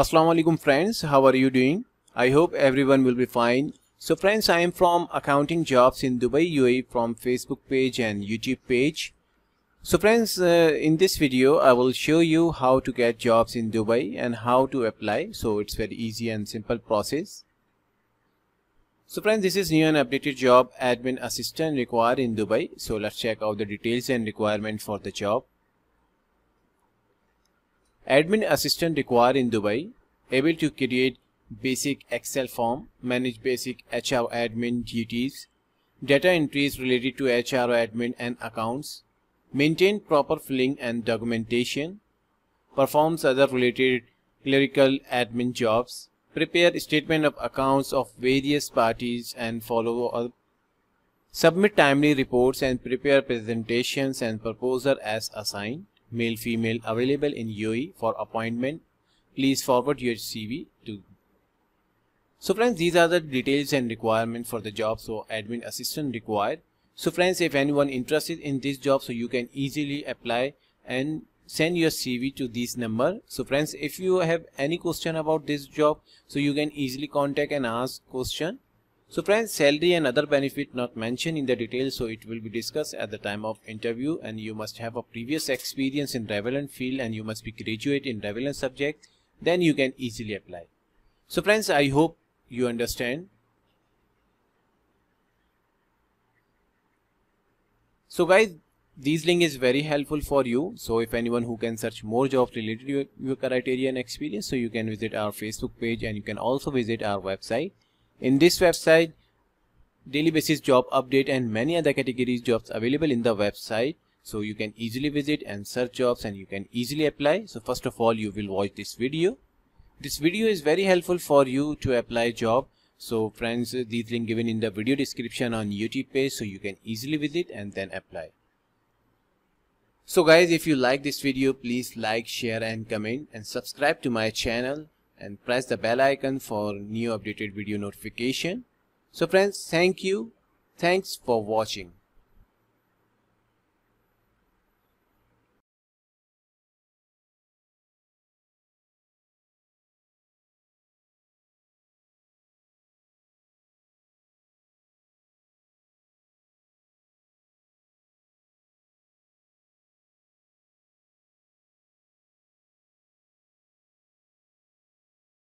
Assalamualaikum alaikum friends, how are you doing? I hope everyone will be fine. So friends, I am from Accounting Jobs in Dubai UAE from Facebook page and YouTube page. So friends, uh, in this video, I will show you how to get jobs in Dubai and how to apply. So it's very easy and simple process. So friends, this is new and updated job admin assistant required in Dubai. So let's check out the details and requirement for the job. Admin assistant required in Dubai, able to create basic Excel form, manage basic HR admin duties, data entries related to HR admin and accounts, maintain proper filling and documentation, performs other related clerical admin jobs, prepare statement of accounts of various parties and follow up, submit timely reports and prepare presentations and proposal as assigned, male female available in UAE for appointment, please forward your CV to. So friends, these are the details and requirements for the job. So admin assistant required. So friends, if anyone interested in this job, so you can easily apply and send your CV to this number. So friends, if you have any question about this job, so you can easily contact and ask question. So friends, salary and other benefit not mentioned in the details, so it will be discussed at the time of interview and you must have a previous experience in relevant field and you must be graduate in relevant subject, then you can easily apply. So friends, I hope you understand. So guys, this link is very helpful for you. So if anyone who can search more jobs related to your criteria and experience, so you can visit our Facebook page and you can also visit our website. In this website, daily basis job update and many other categories jobs available in the website. So you can easily visit and search jobs and you can easily apply. So first of all, you will watch this video. This video is very helpful for you to apply job. So friends, these link given in the video description on YouTube page so you can easily visit and then apply. So guys, if you like this video, please like, share and comment and subscribe to my channel and press the bell icon for new updated video notification. So friends, thank you. Thanks for watching.